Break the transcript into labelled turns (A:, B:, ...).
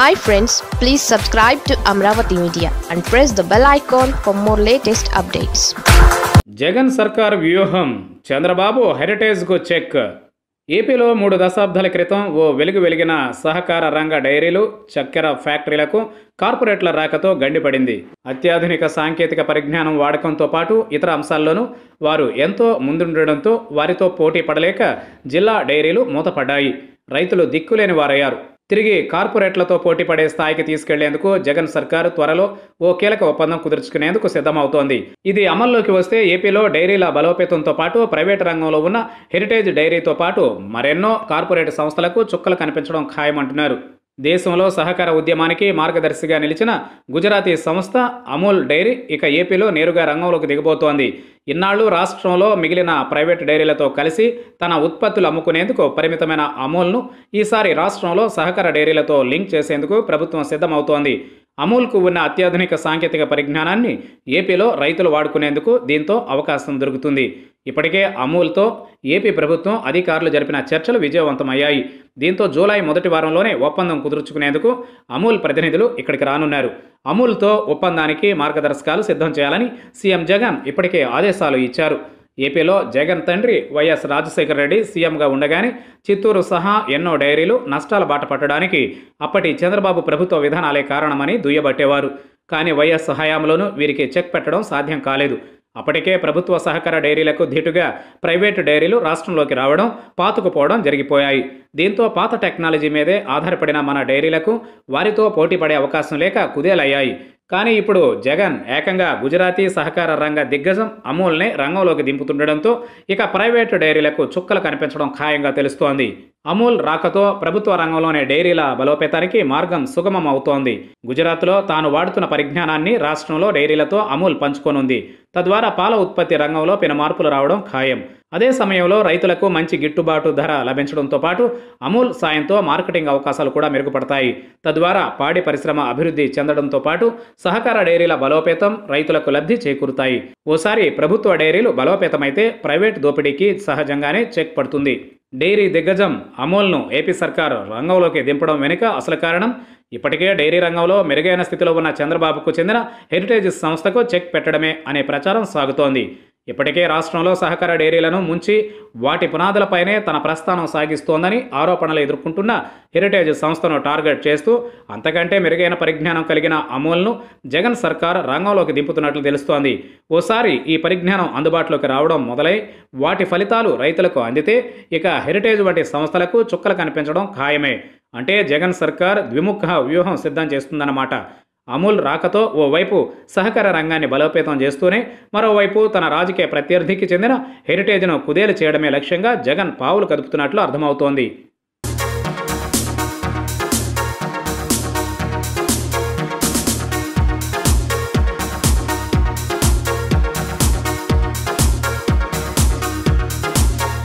A: hi friends please subscribe to Amaravati media and press the bell icon for more latest updates Jagan సర్కార్ వ్యూహం Chandrababu హెరిటేజ్కు check ఏపీలో మూడు దశాబ్దాల క్రితం ఓ వెలుగు వెలిగిన సహకార రంగ డైరీలు చక్కెర ఫ్యాక్టరీలకు కార్పొరేట్ల రాకతో గండిపడింది అత్యాధునిక సాంకేతిక పరిజ్ఞానం వాడకంతో పాటు ఇతర అంశాల్లోనూ వారు ఎంతో ముందుండడంతో వారితో పోటీ పడలేక జిల్లా డైరీలు మూతపడ్డాయి రైతులు దిక్కులేని వారయ్యారు తిరిగి కార్పొరేట్లతో పోటీపడే స్థాయికి తీసుకెళ్లేందుకు జగన్ సర్కార్ త్వరలో ఓ కీలక ఒప్పందం కుదుర్చుకునేందుకు సిద్ధమవుతోంది ఇది అమల్లోకి వస్తే ఏపీలో డైరీల బలోపేతంతో పాటు ప్రైవేటు రంగంలో ఉన్న హెరిటేజ్ డైరీతో పాటు మరెన్నో కార్పొరేట్ సంస్థలకు చుక్కలు కనిపించడం ఖాయమంటున్నారు దేశంలో సహకార ఉద్యమానికి మార్గదర్శిగా నిలిచిన గుజరాతీ సంస్థ అమూల్ డైరీ ఇక ఏపీలో నేరుగా రంగంలోకి దిగబోతోంది ఇన్నాళ్లు రాష్ట్రంలో మిగిలిన ప్రైవేట్ డైరీలతో కలిసి తన ఉత్పత్తులు అమ్ముకునేందుకు పరిమితమైన అమూల్ను ఈసారి రాష్ట్రంలో సహకార డైరీలతో లింక్ చేసేందుకు ప్రభుత్వం సిద్ధమవుతోంది అమూల్కు ఉన్న అత్యాధునిక సాంకేతిక పరిజ్ఞానాన్ని ఏపీలో రైతులు వాడుకునేందుకు దీంతో అవకాశం దొరుకుతుంది ఇప్పటికే అమూల్తో ఏపీ ప్రభుత్వం అధికారులు జరిపిన చర్చలు విజయవంతమయ్యాయి దీంతో జూలై మొదటి వారంలోనే ఒప్పందం కుదుర్చుకునేందుకు అమూల్ ప్రతినిధులు ఇక్కడికి రానున్నారు అమూల్తో ఒప్పందానికి మార్గదర్శకాలు సిద్ధం చేయాలని సీఎం జగన్ ఇప్పటికే ఆదేశాలు ఇచ్చారు ఏపీలో జగన్ తండ్రి వైఎస్ రాజశేఖర రెడ్డి సీఎంగా ఉండగానే చిత్తూరు సహా ఎన్నో డైరీలు నష్టాల బాట పట్టడానికి అప్పటి చంద్రబాబు ప్రభుత్వ విధానాలే కారణమని దుయ్యబట్టేవారు కానీ వైఎస్ హయాంలోనూ వీరికి చెక్ పెట్టడం సాధ్యం కాలేదు అప్పటికే ప్రభుత్వ సహకార డైరీలకు ధీటుగా ప్రైవేటు డైరీలు రాష్ట్రంలోకి రావడం పాతుకుపోవడం జరిగిపోయాయి దీంతో పాత టెక్నాలజీ మీదే ఆధారపడిన మన డైరీలకు వారితో పడే అవకాశం లేక కుదేలయ్యాయి కానీ ఇప్పుడు జగన్ ఏకంగా గుజరాతీ సహకార రంగ దిగ్గజం అమూల్ని రంగంలోకి దింపుతుండడంతో ఇక ప్రైవేటు డైరీలకు చుక్కలు కనిపించడం ఖాయంగా తెలుస్తోంది అమూల్ రాకతో ప్రభుత్వ రంగంలోనే డైరీల బలోపేతానికి మార్గం సుగమం అవుతోంది గుజరాత్లో తాను వాడుతున్న పరిజ్ఞానాన్ని రాష్ట్రంలో డైరీలతో అమూల్ పంచుకోనుంది తద్వారా పాల ఉత్పత్తి రంగంలో పెను మార్పులు రావడం ఖాయం అదే సమయంలో రైతులకు మంచి గిట్టుబాటు ధర లభించడంతో పాటు అమూల్ సాయంతో మార్కెటింగ్ అవకాశాలు కూడా మెరుగుపడతాయి తద్వారా పాడి పరిశ్రమ అభివృద్ధి చెందడంతో పాటు సహకార డైరీల బలోపేతం రైతులకు లబ్ధి చేకూరుతాయి ఓసారి ప్రభుత్వ డైరీలు బలోపేతమైతే ప్రైవేట్ దోపిడీకి సహజంగానే చెక్ పడుతుంది డైరీ దిగ్గజం అమూల్ను ఏపీ సర్కారు రంగంలోకి దింపడం వెనుక అసలు కారణం ఇప్పటికే డైరీ రంగంలో మెరుగైన స్థితిలో ఉన్న చంద్రబాబుకు చెందిన హెరిటేజ్ సంస్థకు చెక్ పెట్టడమే అనే ప్రచారం సాగుతోంది ఇప్పటికే రాష్ట్రంలో సహకార డైరీలను ముంచి వాటి పునాదులపైనే తన ప్రస్థానం సాగిస్తోందని ఆరోపణలు ఎదుర్కొంటున్న హెరిటేజ్ సంస్థను టార్గెట్ చేస్తూ అంతకంటే మెరుగైన పరిజ్ఞానం కలిగిన అమూల్ను జగన్ సర్కార్ రంగంలోకి దింపుతున్నట్లు తెలుస్తోంది ఓసారి ఈ పరిజ్ఞానం అందుబాటులోకి రావడం మొదలై వాటి ఫలితాలు రైతులకు అందితే ఇక హెరిటేజ్ వంటి సంస్థలకు చుక్కలు కనిపించడం ఖాయమే అంటే జగన్ సర్కార్ ద్విముఖ వ్యూహం సిద్ధం చేస్తుందన్నమాట అమూల్ రాకతో ఓవైపు సహకార రంగాన్ని బలోపేతం చేస్తూనే మరోవైపు తన రాజకీయ ప్రత్యర్థికి చెందిన హెరిటేజ్ను కుదేలు చేయడమే లక్ష్యంగా జగన్ పావులు కదుపుతున్నట్లు అర్థమవుతోంది